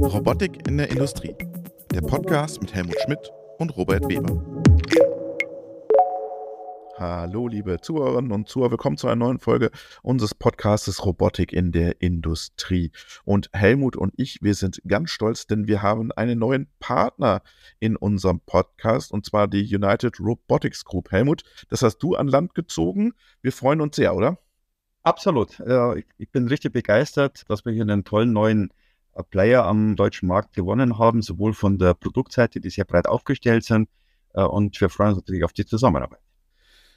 Robotik in der Industrie. Der Podcast mit Helmut Schmidt und Robert Weber. Hallo, liebe Zuhörerinnen und Zuhörer, willkommen zu einer neuen Folge unseres Podcasts Robotik in der Industrie. Und Helmut und ich, wir sind ganz stolz, denn wir haben einen neuen Partner in unserem Podcast und zwar die United Robotics Group. Helmut, das hast du an Land gezogen. Wir freuen uns sehr, oder? Absolut. ich bin richtig begeistert, dass wir hier einen tollen neuen äh, Player am deutschen Markt gewonnen haben, sowohl von der Produktseite, die sehr breit aufgestellt sind, äh, und wir freuen uns natürlich auf die Zusammenarbeit.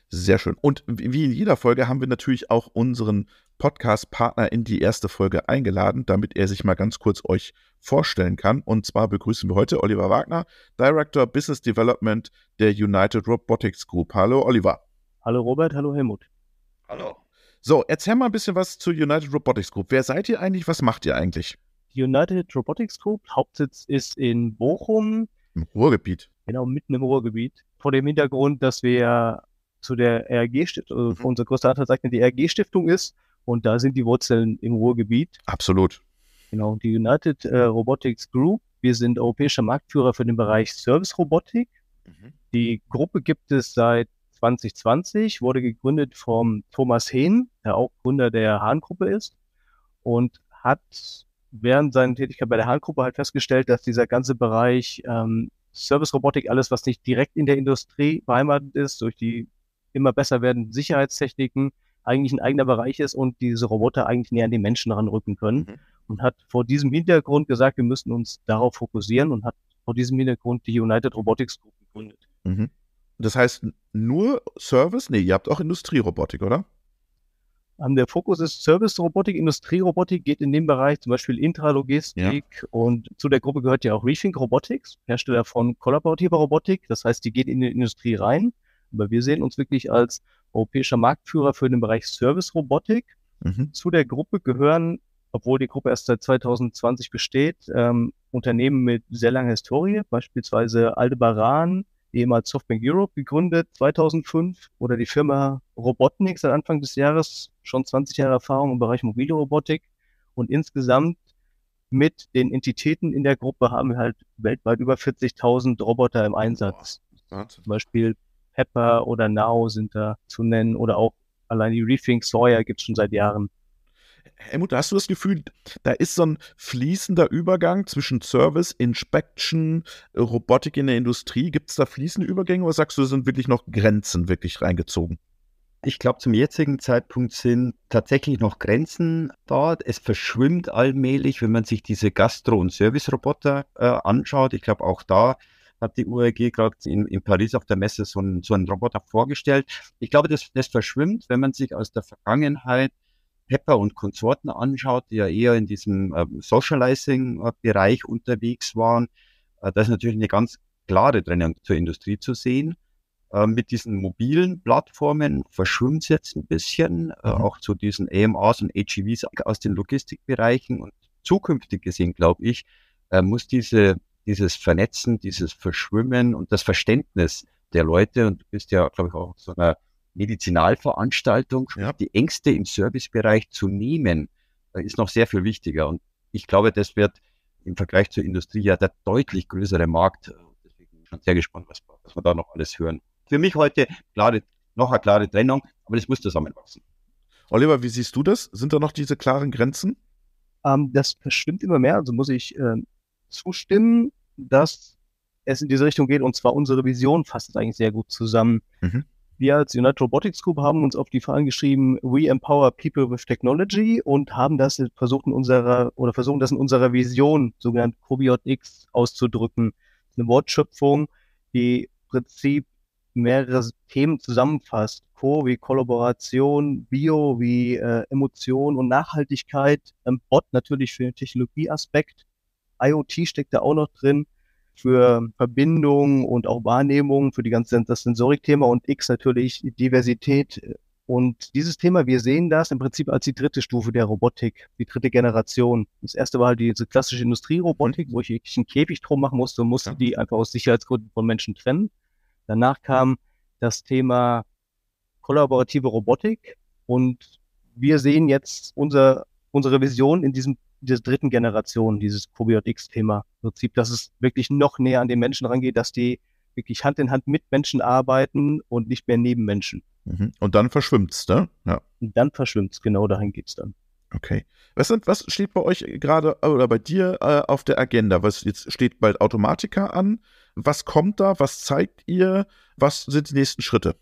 Sehr schön. Und wie in jeder Folge haben wir natürlich auch unseren Podcast-Partner in die erste Folge eingeladen, damit er sich mal ganz kurz euch vorstellen kann. Und zwar begrüßen wir heute Oliver Wagner, Director Business Development der United Robotics Group. Hallo Oliver. Hallo Robert, hallo Helmut. Hallo. So, erzähl mal ein bisschen was zu United Robotics Group. Wer seid ihr eigentlich? Was macht ihr eigentlich? Die United Robotics Group, Hauptsitz ist in Bochum. Im Ruhrgebiet. Genau, mitten im Ruhrgebiet. Vor dem Hintergrund, dass wir zu der RG-Stiftung, also mhm. unser größter Anteil sagt, die RG-Stiftung ist. Und da sind die Wurzeln im Ruhrgebiet. Absolut. Genau, die United äh, Robotics Group. Wir sind europäischer Marktführer für den Bereich Service Robotik. Mhm. Die Gruppe gibt es seit 2020, wurde gegründet vom Thomas Hehn, der auch Gründer der Hahn-Gruppe ist und hat während seiner Tätigkeit bei der Hahn-Gruppe halt festgestellt, dass dieser ganze Bereich ähm, Service-Robotik, alles, was nicht direkt in der Industrie beheimatet ist, durch die immer besser werdenden Sicherheitstechniken, eigentlich ein eigener Bereich ist und diese Roboter eigentlich näher an den Menschen ranrücken können. Mhm. Und hat vor diesem Hintergrund gesagt, wir müssen uns darauf fokussieren und hat vor diesem Hintergrund die United Robotics Group gegründet. Mhm. Das heißt, nur Service? Nee, ihr habt auch Industrierobotik, oder? Ähm, der Fokus ist Service-Robotik, Industrierobotik geht in dem Bereich zum Beispiel Intralogistik ja. und zu der Gruppe gehört ja auch Rethink Robotics, Hersteller von kollaborativer Robotik. Das heißt, die geht in die Industrie rein. Aber wir sehen uns wirklich als europäischer Marktführer für den Bereich Service-Robotik. Mhm. Zu der Gruppe gehören, obwohl die Gruppe erst seit 2020 besteht, ähm, Unternehmen mit sehr langer Historie, beispielsweise Aldebaran, ehemals Softbank Europe gegründet 2005 oder die Firma Robotnik seit Anfang des Jahres schon 20 Jahre Erfahrung im Bereich mobile Robotik und insgesamt mit den Entitäten in der Gruppe haben wir halt weltweit über 40.000 Roboter im Einsatz. Boah, Zum Beispiel Pepper oder Now sind da zu nennen oder auch allein die Rethink Sawyer gibt es schon seit Jahren. Helmut, hast du das Gefühl, da ist so ein fließender Übergang zwischen Service, Inspection, Robotik in der Industrie? Gibt es da fließende Übergänge oder sagst du, sind wirklich noch Grenzen wirklich reingezogen? Ich glaube, zum jetzigen Zeitpunkt sind tatsächlich noch Grenzen da. Es verschwimmt allmählich, wenn man sich diese Gastro- und Service-Roboter äh, anschaut. Ich glaube, auch da hat die URG gerade in, in, Paris auf der Messe so einen, so einen Roboter vorgestellt. Ich glaube, das, das verschwimmt, wenn man sich aus der Vergangenheit Pepper und Konsorten anschaut, die ja eher in diesem ähm, äh, Socializing-Bereich unterwegs waren, äh, da ist natürlich eine ganz klare Trennung zur Industrie zu sehen. Äh, mit diesen mobilen Plattformen verschwimmt es jetzt ein bisschen, äh, mhm. auch zu diesen AMAs und AGVs aus den Logistikbereichen. Und zukünftig gesehen, glaube ich, äh, muss diese, dieses Vernetzen, dieses Verschwimmen und das Verständnis der Leute, und du bist ja, glaube ich, auch so einer Medizinalveranstaltung ja. die Ängste im Servicebereich zu nehmen, äh, ist noch sehr viel wichtiger. Und ich glaube, das wird im Vergleich zur Industrie ja der deutlich größere Markt. Äh, deswegen bin ich schon sehr gespannt, was, was wir da noch alles hören. Für mich heute klare, noch eine klare Trennung, aber das muss zusammenwachsen. Oliver, wie siehst du das? Sind da noch diese klaren Grenzen? Ähm, das stimmt immer mehr. Also muss ich äh, zustimmen, dass es in diese Richtung geht. Und zwar unsere Vision fasst es eigentlich sehr gut zusammen. Mhm. Wir als United Robotics Group haben uns auf die Fahnen geschrieben, we empower people with technology und haben das versucht in unserer oder versuchen das in unserer Vision, sogenannt Kobiot auszudrücken. Eine Wortschöpfung, die im Prinzip mehrere Themen zusammenfasst. Co wie Kollaboration, Bio wie äh, Emotion und Nachhaltigkeit, ähm, Bot natürlich für den Technologieaspekt. IoT steckt da auch noch drin für Verbindung und auch Wahrnehmung, für die ganze, das Sensorikthema und X natürlich Diversität. Äh, und dieses Thema, wir sehen das im Prinzip als die dritte Stufe der Robotik, die dritte Generation. Das erste war halt diese klassische Industrierobotik, mhm. wo ich einen Käfig drum machen musste und musste ja. die einfach aus Sicherheitsgründen von Menschen trennen. Danach kam das Thema kollaborative Robotik und wir sehen jetzt unser, unsere Vision in diesem der dritten Generation, dieses Probiotics-Thema Prinzip, dass es wirklich noch näher an den Menschen rangeht, dass die wirklich Hand in Hand mit Menschen arbeiten und nicht mehr neben Menschen. Mhm. Und dann verschwimmt's, ne? Ja. Und dann verschwimmt's, genau dahin geht's dann. Okay. Was, sind, was steht bei euch gerade oder bei dir äh, auf der Agenda? Was jetzt steht bald Automatika an? Was kommt da? Was zeigt ihr? Was sind die nächsten Schritte?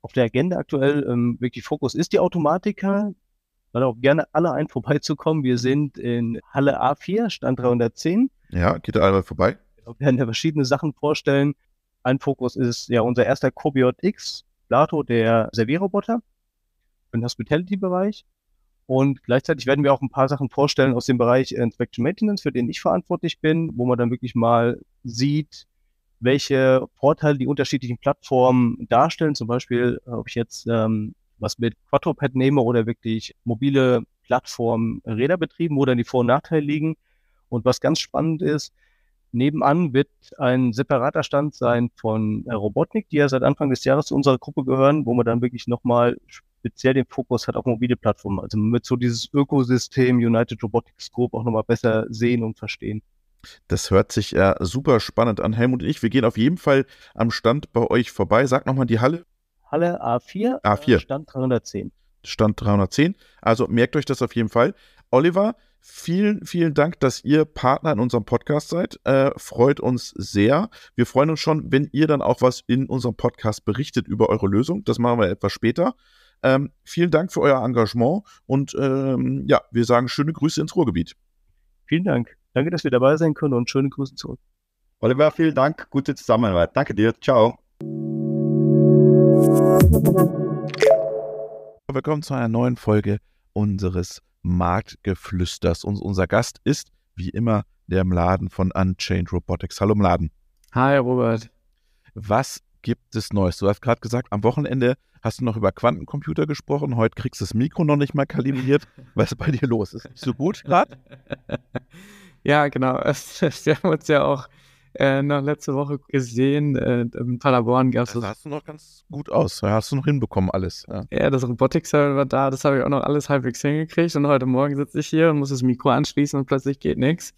Auf der Agenda aktuell ähm, wirklich Fokus ist die Automatika weil auch gerne alle ein, vorbeizukommen. Wir mhm. sind in Halle A4, Stand 310. Ja, geht da einmal vorbei. Wir werden ja verschiedene Sachen vorstellen. Ein Fokus ist ja unser erster Kobiot X, Plato, der Servierroboter für den Hospitality-Bereich. Und gleichzeitig werden wir auch ein paar Sachen vorstellen aus dem Bereich äh, Inspection Maintenance, für den ich verantwortlich bin, wo man dann wirklich mal sieht, welche Vorteile die unterschiedlichen Plattformen darstellen. Zum Beispiel, äh, ob ich jetzt ähm, was mit Quadruped nehme oder wirklich mobile Plattformen äh, Räder betrieben, wo dann die Vor- und Nachteile liegen. Und was ganz spannend ist, nebenan wird ein separater Stand sein von äh, Robotnik, die ja seit Anfang des Jahres zu unserer Gruppe gehören, wo man dann wirklich nochmal speziell den Fokus hat auf mobile Plattformen. Also mit so dieses Ökosystem United Robotics Group auch nochmal besser sehen und verstehen. Das hört sich ja äh, super spannend an, Helmut und ich. Wir gehen auf jeden Fall am Stand bei euch vorbei. Sag nochmal die Halle. Halle A4, äh, A4. Stand 310. Stand 310. Also merkt euch das auf jeden Fall. Oliver, vielen, vielen Dank, dass ihr Partner in unserem Podcast seid. Äh, freut uns sehr. Wir freuen uns schon, wenn ihr dann auch was in unserem Podcast berichtet über eure Lösung. Das machen wir etwas später. Ähm, vielen Dank für euer Engagement und ähm, ja, wir sagen schöne Grüße ins Ruhrgebiet. Vielen Dank. Danke, dass wir dabei sein können und schöne Grüße zurück. Oliver, vielen Dank. Gute Zusammenarbeit. Danke dir. Ciao. Willkommen zu einer neuen Folge unseres Marktgeflüsters. Und unser Gast ist, wie immer, der Mladen von Unchained Robotics. Hallo Mladen. Hi Robert. Was gibt es Neues? Du hast gerade gesagt, am Wochenende hast du noch über Quantencomputer gesprochen. Heute kriegst du das Mikro noch nicht mal kalibriert. Was ist bei dir los? Ist nicht so gut gerade? Ja, genau. Wir haben uns ja auch äh, noch letzte Woche gesehen. Äh, in Paderborn gab es das. Sahst du noch ganz gut aus. Ja, hast du noch hinbekommen, alles. Ja, ja das Robotics war da. Das habe ich auch noch alles halbwegs hingekriegt. Und heute Morgen sitze ich hier und muss das Mikro anschließen und plötzlich geht nichts.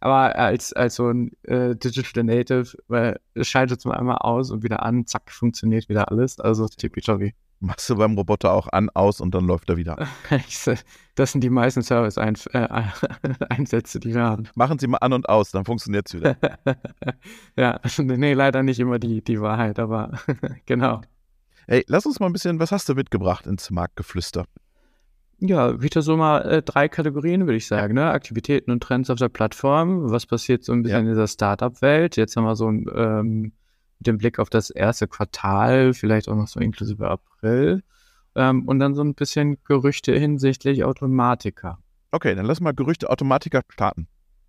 Aber als, als so ein äh, Digital Native weil äh, es schaltet es mal einmal aus und wieder an, zack, funktioniert wieder alles. Also tippitoppi machst du beim Roboter auch an, aus und dann läuft er wieder. Das sind die meisten Service-Einsätze, äh, die wir haben. Machen Sie mal an und aus, dann funktioniert es wieder. ja, nee, leider nicht immer die, die Wahrheit, aber genau. Hey, lass uns mal ein bisschen, was hast du mitgebracht ins Marktgeflüster? Ja, wieder so mal äh, drei Kategorien, würde ich sagen. Ne? Aktivitäten und Trends auf der Plattform. Was passiert so ein bisschen ja. in dieser Startup-Welt? Jetzt haben wir so ein ähm, den Blick auf das erste Quartal, vielleicht auch noch so inklusive April. Ähm, und dann so ein bisschen Gerüchte hinsichtlich Automatiker. Okay, dann lass mal Gerüchte Automatiker starten.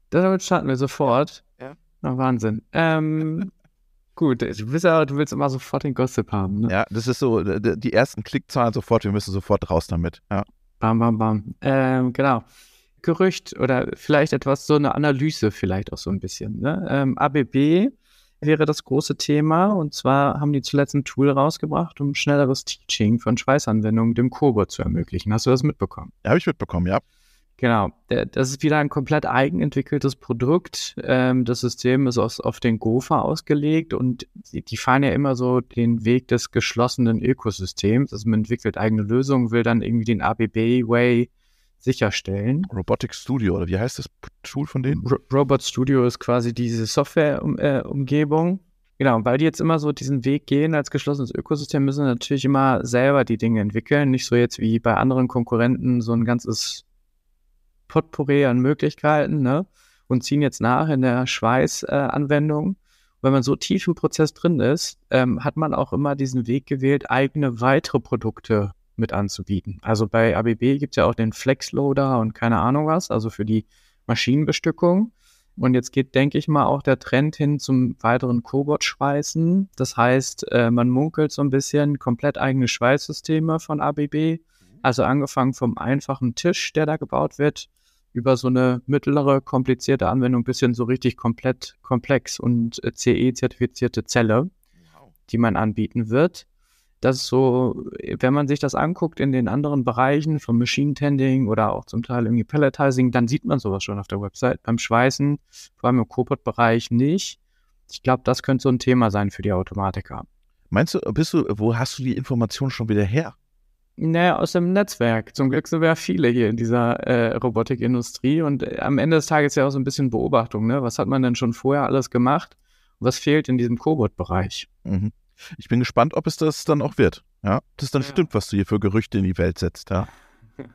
Damit starten wir sofort. Ja. Na, Wahnsinn. Ähm, gut, du, bist du willst immer sofort den Gossip haben. Ne? Ja, das ist so, die ersten Klickzahlen sofort, wir müssen sofort raus damit. Ja. Bam, bam, bam. Ähm, genau. Gerücht oder vielleicht etwas, so eine Analyse vielleicht auch so ein bisschen. Ne? Ähm, ABB wäre das große Thema. Und zwar haben die zuletzt ein Tool rausgebracht, um schnelleres Teaching von Schweißanwendungen dem Cobot zu ermöglichen. Hast du das mitbekommen? Ja, habe ich mitbekommen, ja. Genau, das ist wieder ein komplett eigenentwickeltes Produkt. Ähm, das System ist auf den Gopher ausgelegt und die fahren ja immer so den Weg des geschlossenen Ökosystems. Also man entwickelt eigene Lösungen, will dann irgendwie den ABB-Way sicherstellen. Robotics Studio, oder wie heißt das Tool von denen? Robot Studio ist quasi diese Software-Umgebung. Äh, genau, weil die jetzt immer so diesen Weg gehen als geschlossenes Ökosystem, müssen natürlich immer selber die Dinge entwickeln. Nicht so jetzt wie bei anderen Konkurrenten so ein ganzes Potpourri an Möglichkeiten ne? und ziehen jetzt nach in der Schweißanwendung. Äh, wenn man so tief im Prozess drin ist, ähm, hat man auch immer diesen Weg gewählt, eigene weitere Produkte mit anzubieten. Also bei ABB gibt es ja auch den Flexloader und keine Ahnung was, also für die Maschinenbestückung. Und jetzt geht, denke ich mal, auch der Trend hin zum weiteren Cobot-Schweißen. Das heißt, äh, man munkelt so ein bisschen komplett eigene Schweißsysteme von ABB. Mhm. Also angefangen vom einfachen Tisch, der da gebaut wird, über so eine mittlere, komplizierte Anwendung bis hin so richtig komplett komplex und äh, CE-zertifizierte Zelle, wow. die man anbieten wird dass so, wenn man sich das anguckt in den anderen Bereichen von Machine Tending oder auch zum Teil irgendwie Palletizing, dann sieht man sowas schon auf der Website. Beim Schweißen, vor allem im Copot-Bereich nicht. Ich glaube, das könnte so ein Thema sein für die Automatiker. Meinst du, bist du, wo hast du die Information schon wieder her? Naja, aus dem Netzwerk. Zum Glück sind wir ja viele hier in dieser äh, Robotikindustrie und äh, am Ende des Tages ja auch so ein bisschen Beobachtung. Ne? Was hat man denn schon vorher alles gemacht? Was fehlt in diesem Cobot-Bereich? Mhm ich bin gespannt, ob es das dann auch wird. Ja, das dann ja. stimmt, was du hier für Gerüchte in die Welt setzt. Ja.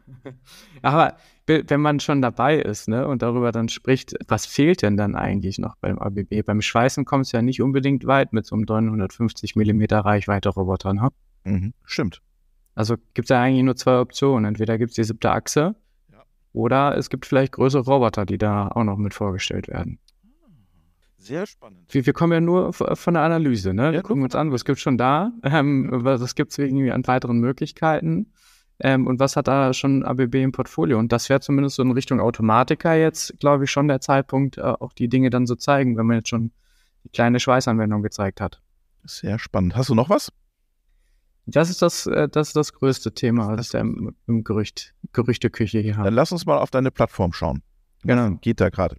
Aber wenn man schon dabei ist ne, und darüber dann spricht, was fehlt denn dann eigentlich noch beim ABB? Beim Schweißen kommt es ja nicht unbedingt weit mit so einem 950 mm Reichweite Roboter. Ne? Mhm, stimmt. Also gibt es ja eigentlich nur zwei Optionen. Entweder gibt es die siebte Achse ja. oder es gibt vielleicht größere Roboter, die da auch noch mit vorgestellt werden. Sehr spannend. Wir, wir kommen ja nur von der Analyse, ne? Ja, wir gucken uns an, was gibt es schon da, ähm, ja. was gibt es irgendwie an weiteren Möglichkeiten ähm, und was hat da schon ABB im Portfolio. Und das wäre zumindest so in Richtung Automatiker jetzt, glaube ich, schon der Zeitpunkt, äh, auch die Dinge dann zu so zeigen, wenn man jetzt schon die kleine Schweißanwendung gezeigt hat. Sehr spannend. Hast du noch was? Das ist das, äh, das, ist das größte Thema das, das im, im Gerücht, Gerüchteküche hier haben. Dann lass uns mal auf deine Plattform schauen. Genau. geht da gerade?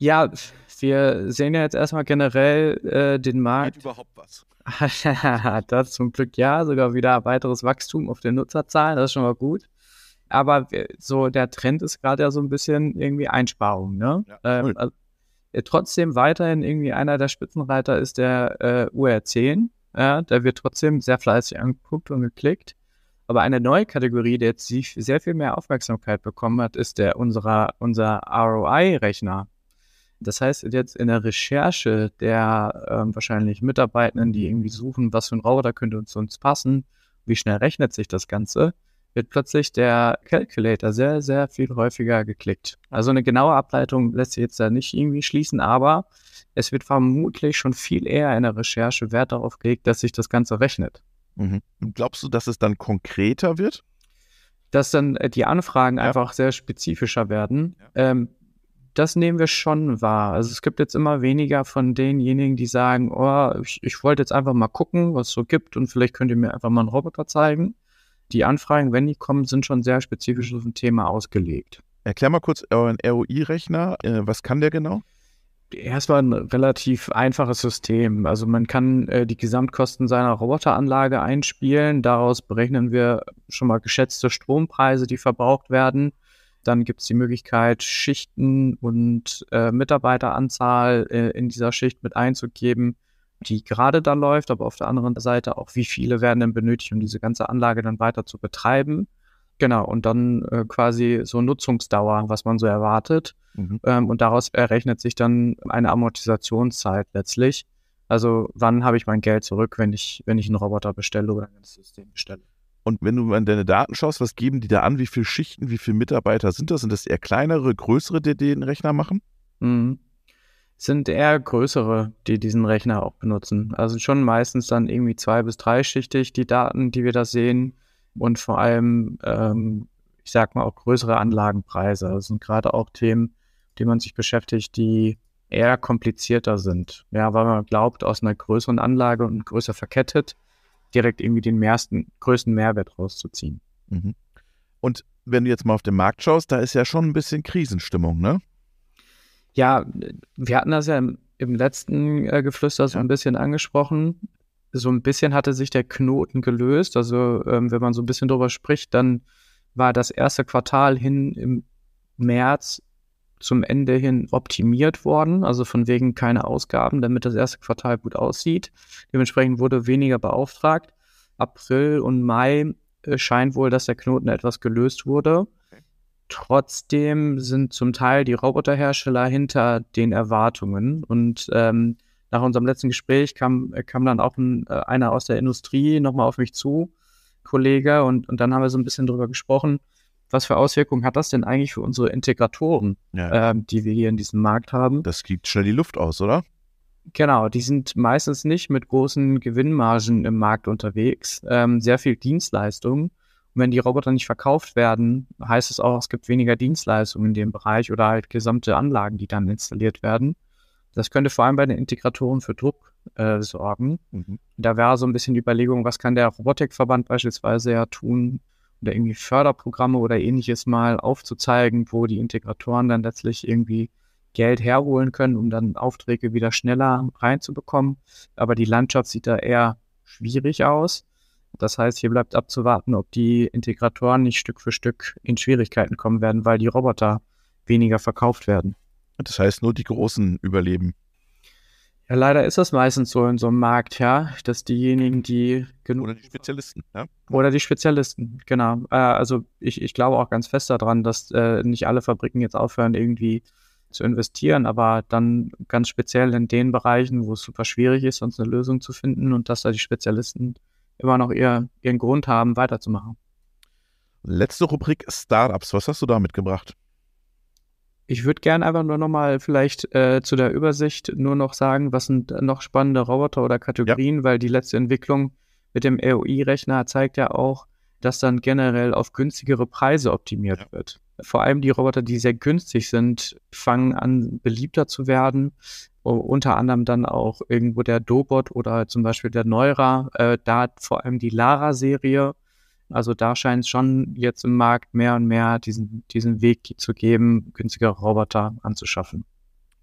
Ja, wir sehen ja jetzt erstmal generell äh, den Markt. Hat überhaupt was. das zum Glück ja, sogar wieder weiteres Wachstum auf den Nutzerzahlen, das ist schon mal gut. Aber so der Trend ist gerade ja so ein bisschen irgendwie Einsparung. Ne? Ja, ähm, also, äh, trotzdem weiterhin irgendwie einer der Spitzenreiter ist der äh, UR10. Ja, der wird trotzdem sehr fleißig angeguckt und geklickt. Aber eine neue Kategorie, die jetzt sehr viel mehr Aufmerksamkeit bekommen hat, ist der unserer, unser ROI-Rechner. Das heißt, jetzt in der Recherche der ähm, wahrscheinlich Mitarbeitenden, die irgendwie suchen, was für ein Roboter könnte zu uns passen, wie schnell rechnet sich das Ganze, wird plötzlich der Calculator sehr, sehr viel häufiger geklickt. Also eine genaue Ableitung lässt sich jetzt da nicht irgendwie schließen, aber es wird vermutlich schon viel eher in der Recherche Wert darauf gelegt, dass sich das Ganze rechnet. Mhm. Glaubst du, dass es dann konkreter wird? Dass dann äh, die Anfragen ja. einfach sehr spezifischer werden. Ja. Ähm, das nehmen wir schon wahr. Also es gibt jetzt immer weniger von denjenigen, die sagen, oh, ich, ich wollte jetzt einfach mal gucken, was es so gibt und vielleicht könnt ihr mir einfach mal einen Roboter zeigen. Die Anfragen, wenn die kommen, sind schon sehr spezifisch auf ein Thema ausgelegt. Erklär mal kurz euren ROI-Rechner. Äh, was kann der genau? Erstmal ein relativ einfaches System. Also man kann äh, die Gesamtkosten seiner Roboteranlage einspielen. Daraus berechnen wir schon mal geschätzte Strompreise, die verbraucht werden dann gibt es die Möglichkeit, Schichten und äh, Mitarbeiteranzahl äh, in dieser Schicht mit einzugeben, die gerade da läuft, aber auf der anderen Seite auch, wie viele werden denn benötigt, um diese ganze Anlage dann weiter zu betreiben. Genau, und dann äh, quasi so Nutzungsdauer, was man so erwartet. Mhm. Ähm, und daraus errechnet sich dann eine Amortisationszeit letztlich. Also wann habe ich mein Geld zurück, wenn ich, wenn ich einen Roboter bestelle oder ein System bestelle. Und wenn du an deine Daten schaust, was geben die da an? Wie viele Schichten, wie viele Mitarbeiter sind das? Sind das eher kleinere, größere, die den Rechner machen? Mhm. Sind eher größere, die diesen Rechner auch benutzen. Also schon meistens dann irgendwie zwei- bis dreischichtig die Daten, die wir da sehen. Und vor allem, ähm, ich sag mal, auch größere Anlagenpreise. Das sind gerade auch Themen, die man sich beschäftigt, die eher komplizierter sind. Ja, weil man glaubt, aus einer größeren Anlage und größer verkettet, direkt irgendwie den mehrsten, größten Mehrwert rauszuziehen. Mhm. Und wenn du jetzt mal auf den Markt schaust, da ist ja schon ein bisschen Krisenstimmung, ne? Ja, wir hatten das ja im, im letzten äh, Geflüster ja. so ein bisschen angesprochen. So ein bisschen hatte sich der Knoten gelöst. Also, ähm, wenn man so ein bisschen drüber spricht, dann war das erste Quartal hin im März zum Ende hin optimiert worden, also von wegen keine Ausgaben, damit das erste Quartal gut aussieht. Dementsprechend wurde weniger beauftragt. April und Mai äh, scheint wohl, dass der Knoten etwas gelöst wurde. Trotzdem sind zum Teil die Roboterhersteller hinter den Erwartungen. Und ähm, nach unserem letzten Gespräch kam, äh, kam dann auch ein, äh, einer aus der Industrie nochmal auf mich zu, Kollege, und, und dann haben wir so ein bisschen drüber gesprochen was für Auswirkungen hat das denn eigentlich für unsere Integratoren, ja. ähm, die wir hier in diesem Markt haben? Das kriegt schnell die Luft aus, oder? Genau, die sind meistens nicht mit großen Gewinnmargen im Markt unterwegs, ähm, sehr viel Dienstleistungen. Und wenn die Roboter nicht verkauft werden, heißt es auch, es gibt weniger Dienstleistungen in dem Bereich oder halt gesamte Anlagen, die dann installiert werden. Das könnte vor allem bei den Integratoren für Druck äh, sorgen. Mhm. Da wäre so ein bisschen die Überlegung, was kann der Robotikverband beispielsweise ja tun, oder irgendwie Förderprogramme oder ähnliches mal aufzuzeigen, wo die Integratoren dann letztlich irgendwie Geld herholen können, um dann Aufträge wieder schneller reinzubekommen. Aber die Landschaft sieht da eher schwierig aus. Das heißt, hier bleibt abzuwarten, ob die Integratoren nicht Stück für Stück in Schwierigkeiten kommen werden, weil die Roboter weniger verkauft werden. Das heißt, nur die Großen überleben. Ja, leider ist das meistens so in so einem Markt, ja, dass diejenigen, die genug. Oder die Spezialisten, ja. Ne? Oder die Spezialisten, genau. Äh, also ich, ich glaube auch ganz fest daran, dass äh, nicht alle Fabriken jetzt aufhören, irgendwie zu investieren, aber dann ganz speziell in den Bereichen, wo es super schwierig ist, sonst eine Lösung zu finden und dass da die Spezialisten immer noch ihr, ihren Grund haben, weiterzumachen. Letzte Rubrik Startups. Was hast du da mitgebracht? Ich würde gerne einfach nur nochmal vielleicht äh, zu der Übersicht nur noch sagen, was sind noch spannende Roboter oder Kategorien, ja. weil die letzte Entwicklung mit dem aoi rechner zeigt ja auch, dass dann generell auf günstigere Preise optimiert ja. wird. Vor allem die Roboter, die sehr günstig sind, fangen an, beliebter zu werden. Unter anderem dann auch irgendwo der Dobot oder zum Beispiel der Neura. Äh, da hat vor allem die Lara-Serie also da scheint es schon jetzt im Markt mehr und mehr diesen, diesen Weg zu geben, günstigere Roboter anzuschaffen.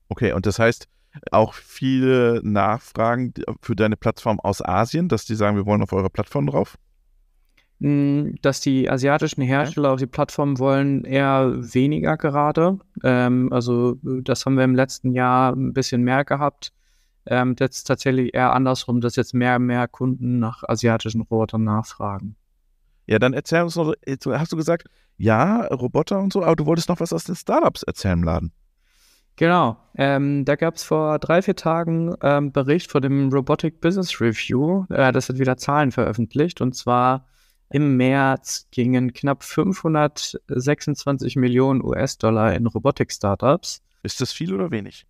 Okay, und das heißt auch viele Nachfragen für deine Plattform aus Asien, dass die sagen, wir wollen auf eure Plattform drauf? Hm, dass die asiatischen Hersteller auf die Plattform wollen, eher weniger gerade. Ähm, also das haben wir im letzten Jahr ein bisschen mehr gehabt. Ähm, ist tatsächlich eher andersrum, dass jetzt mehr und mehr Kunden nach asiatischen Robotern nachfragen. Ja, dann erzähl uns noch, äh, hast du gesagt, ja, Roboter und so, aber du wolltest noch was aus den Startups erzählen im Laden. Genau, ähm, da gab es vor drei, vier Tagen ähm, Bericht von dem Robotic Business Review. Äh, das hat wieder Zahlen veröffentlicht und zwar im März gingen knapp 526 Millionen US-Dollar in Robotik-Startups. Ist das viel oder wenig?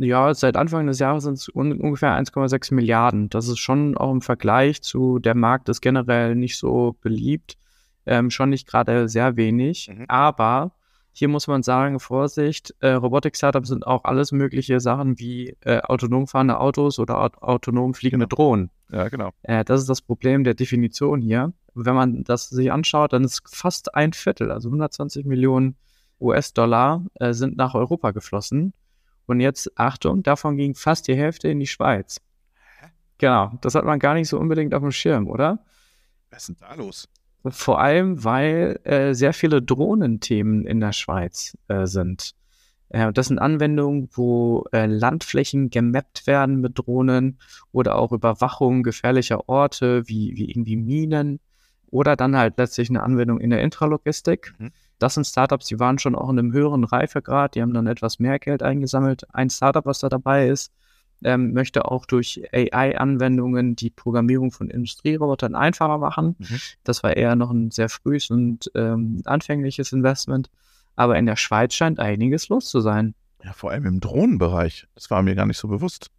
Ja, seit Anfang des Jahres sind es un ungefähr 1,6 Milliarden. Das ist schon auch im Vergleich zu der Markt ist generell nicht so beliebt, ähm, schon nicht gerade sehr wenig. Mhm. Aber hier muss man sagen, Vorsicht, äh, Robotik-Startups sind auch alles mögliche Sachen wie äh, autonom fahrende Autos oder aut autonom fliegende genau. Drohnen. Ja, genau. Äh, das ist das Problem der Definition hier. Wenn man das sich anschaut, dann ist fast ein Viertel, also 120 Millionen US-Dollar, äh, sind nach Europa geflossen. Und jetzt, Achtung, davon ging fast die Hälfte in die Schweiz. Hä? Genau, das hat man gar nicht so unbedingt auf dem Schirm, oder? Was ist denn da los? Vor allem, weil äh, sehr viele Drohnenthemen in der Schweiz äh, sind. Äh, das sind Anwendungen, wo äh, Landflächen gemappt werden mit Drohnen oder auch Überwachung gefährlicher Orte wie, wie irgendwie Minen oder dann halt letztlich eine Anwendung in der Intralogistik. Mhm das sind Startups, die waren schon auch in einem höheren Reifegrad, die haben dann etwas mehr Geld eingesammelt. Ein Startup, was da dabei ist, ähm, möchte auch durch AI-Anwendungen die Programmierung von Industrierobotern einfacher machen. Mhm. Das war eher noch ein sehr frühes und ähm, anfängliches Investment. Aber in der Schweiz scheint einiges los zu sein. Ja, vor allem im Drohnenbereich. Das war mir gar nicht so bewusst.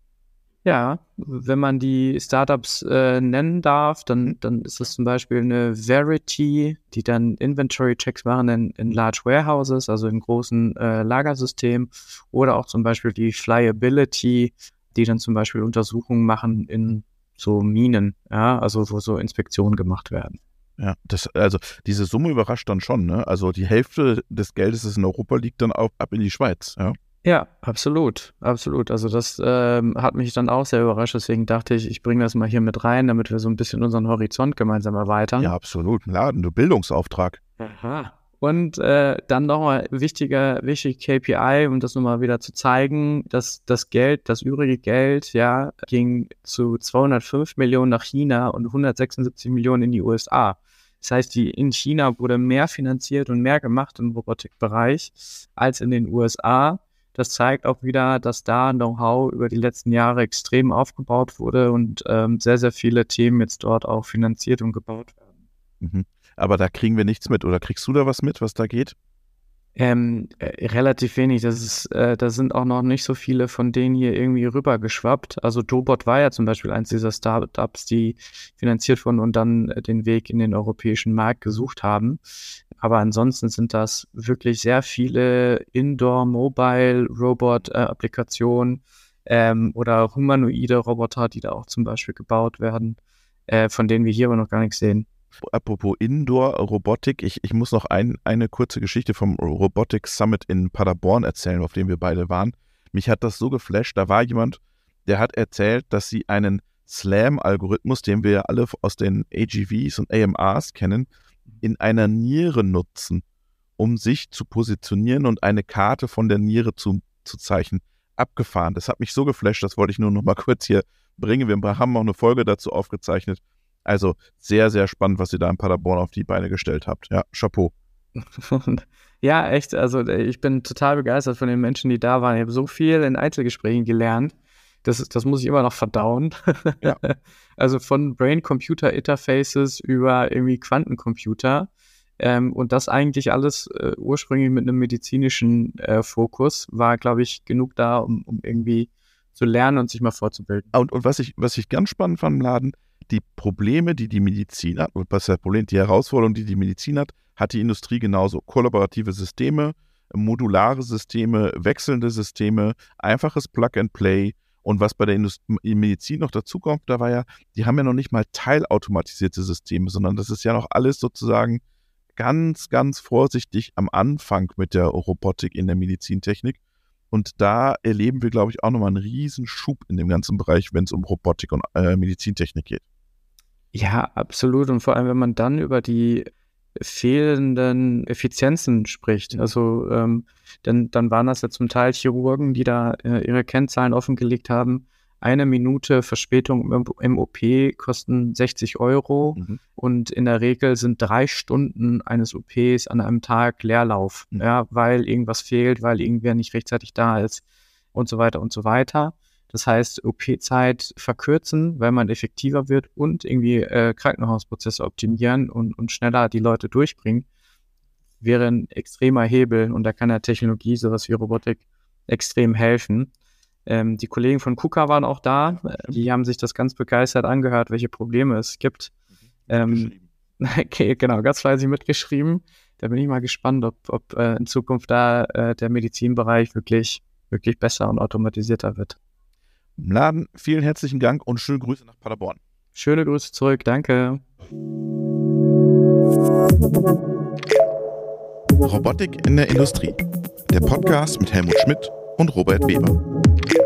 Ja, wenn man die Startups äh, nennen darf, dann, dann ist das zum Beispiel eine Verity, die dann Inventory-Checks machen in, in Large Warehouses, also im großen äh, Lagersystem, oder auch zum Beispiel die Flyability, die dann zum Beispiel Untersuchungen machen in so Minen, ja, also wo so Inspektionen gemacht werden. Ja, das, also diese Summe überrascht dann schon, ne? Also die Hälfte des Geldes, das in Europa liegt, dann auch ab in die Schweiz, ja. Ja, absolut, absolut. Also das ähm, hat mich dann auch sehr überrascht. Deswegen dachte ich, ich bringe das mal hier mit rein, damit wir so ein bisschen unseren Horizont gemeinsam erweitern. Ja, absolut. Laden, du Bildungsauftrag. Aha. Und äh, dann nochmal wichtiger, wichtig KPI, um das nochmal wieder zu zeigen, dass das Geld, das übrige Geld, ja, ging zu 205 Millionen nach China und 176 Millionen in die USA. Das heißt, die in China wurde mehr finanziert und mehr gemacht im Robotikbereich als in den USA. Das zeigt auch wieder, dass da Know-how über die letzten Jahre extrem aufgebaut wurde und ähm, sehr, sehr viele Themen jetzt dort auch finanziert und gebaut werden. Mhm. Aber da kriegen wir nichts mit. Oder kriegst du da was mit, was da geht? Ähm, äh, relativ wenig. Das ist, äh, da sind auch noch nicht so viele von denen hier irgendwie rübergeschwappt. Also Dobot war ja zum Beispiel eins dieser Startups, die finanziert wurden und dann äh, den Weg in den europäischen Markt gesucht haben. Aber ansonsten sind das wirklich sehr viele Indoor-Mobile-Robot-Applikationen äh, ähm, oder humanoide Roboter, die da auch zum Beispiel gebaut werden, äh, von denen wir hier aber noch gar nichts sehen. Apropos Indoor-Robotik, ich, ich muss noch ein, eine kurze Geschichte vom Robotics Summit in Paderborn erzählen, auf dem wir beide waren. Mich hat das so geflasht, da war jemand, der hat erzählt, dass sie einen Slam-Algorithmus, den wir alle aus den AGVs und AMRs kennen, in einer Niere nutzen, um sich zu positionieren und eine Karte von der Niere zu, zu zeichnen. Abgefahren. Das hat mich so geflasht, das wollte ich nur noch mal kurz hier bringen. Wir haben auch eine Folge dazu aufgezeichnet. Also sehr, sehr spannend, was ihr da in Paderborn auf die Beine gestellt habt. Ja, Chapeau. ja, echt. Also äh, ich bin total begeistert von den Menschen, die da waren. Ich habe so viel in Einzelgesprächen gelernt das, das muss ich immer noch verdauen. Ja. also von Brain-Computer-Interfaces über irgendwie Quantencomputer. Ähm, und das eigentlich alles äh, ursprünglich mit einem medizinischen äh, Fokus war, glaube ich, genug da, um, um, irgendwie zu lernen und sich mal vorzubilden. Ah, und, und was, ich, was ich ganz spannend fand im Laden, die Probleme, die die Medizin hat, oder was ist das Problem, die Herausforderung, die die Medizin hat, hat die Industrie genauso. Kollaborative Systeme, modulare Systeme, wechselnde Systeme, einfaches Plug and Play, und was bei der Indust Medizin noch dazukommt, da war ja, die haben ja noch nicht mal teilautomatisierte Systeme, sondern das ist ja noch alles sozusagen ganz, ganz vorsichtig am Anfang mit der Robotik in der Medizintechnik. Und da erleben wir, glaube ich, auch nochmal einen riesen Schub in dem ganzen Bereich, wenn es um Robotik und äh, Medizintechnik geht. Ja, absolut. Und vor allem, wenn man dann über die fehlenden Effizienzen spricht. Also ähm, denn, dann waren das ja zum Teil Chirurgen, die da äh, ihre Kennzahlen offengelegt haben. Eine Minute Verspätung im, im OP kosten 60 Euro mhm. und in der Regel sind drei Stunden eines OPs an einem Tag Leerlauf, mhm. ja, weil irgendwas fehlt, weil irgendwer nicht rechtzeitig da ist und so weiter und so weiter. Das heißt, OP-Zeit verkürzen, weil man effektiver wird und irgendwie äh, Krankenhausprozesse optimieren und, und schneller die Leute durchbringen, wäre ein extremer Hebel und da kann der Technologie, sowas wie Robotik, extrem helfen. Ähm, die Kollegen von KUKA waren auch da, äh, die haben sich das ganz begeistert angehört, welche Probleme es gibt. Mhm. Ähm, okay, genau, ganz fleißig mitgeschrieben. Da bin ich mal gespannt, ob, ob äh, in Zukunft da äh, der Medizinbereich wirklich, wirklich besser und automatisierter wird im Laden, vielen herzlichen Dank und schöne Grüße nach Paderborn. Schöne Grüße zurück, danke. Robotik in der Industrie. Der Podcast mit Helmut Schmidt und Robert Weber.